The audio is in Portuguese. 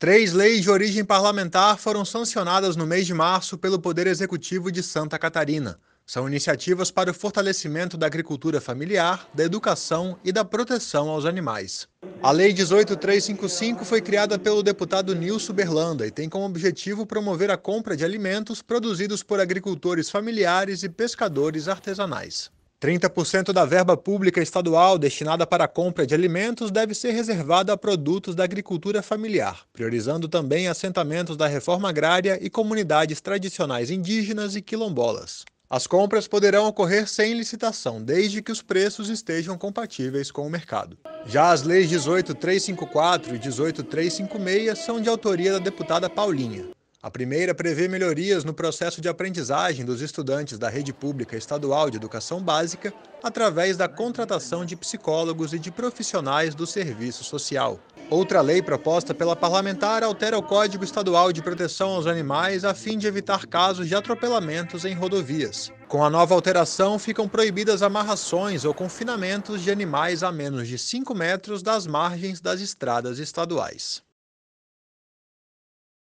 Três leis de origem parlamentar foram sancionadas no mês de março pelo Poder Executivo de Santa Catarina. São iniciativas para o fortalecimento da agricultura familiar, da educação e da proteção aos animais. A Lei 18355 foi criada pelo deputado Nilson Berlanda e tem como objetivo promover a compra de alimentos produzidos por agricultores familiares e pescadores artesanais. 30% da verba pública estadual destinada para a compra de alimentos deve ser reservada a produtos da agricultura familiar, priorizando também assentamentos da reforma agrária e comunidades tradicionais indígenas e quilombolas. As compras poderão ocorrer sem licitação, desde que os preços estejam compatíveis com o mercado. Já as leis 18354 e 18356 são de autoria da deputada Paulinha. A primeira prevê melhorias no processo de aprendizagem dos estudantes da rede pública estadual de educação básica através da contratação de psicólogos e de profissionais do serviço social. Outra lei proposta pela parlamentar altera o Código Estadual de Proteção aos Animais a fim de evitar casos de atropelamentos em rodovias. Com a nova alteração, ficam proibidas amarrações ou confinamentos de animais a menos de 5 metros das margens das estradas estaduais.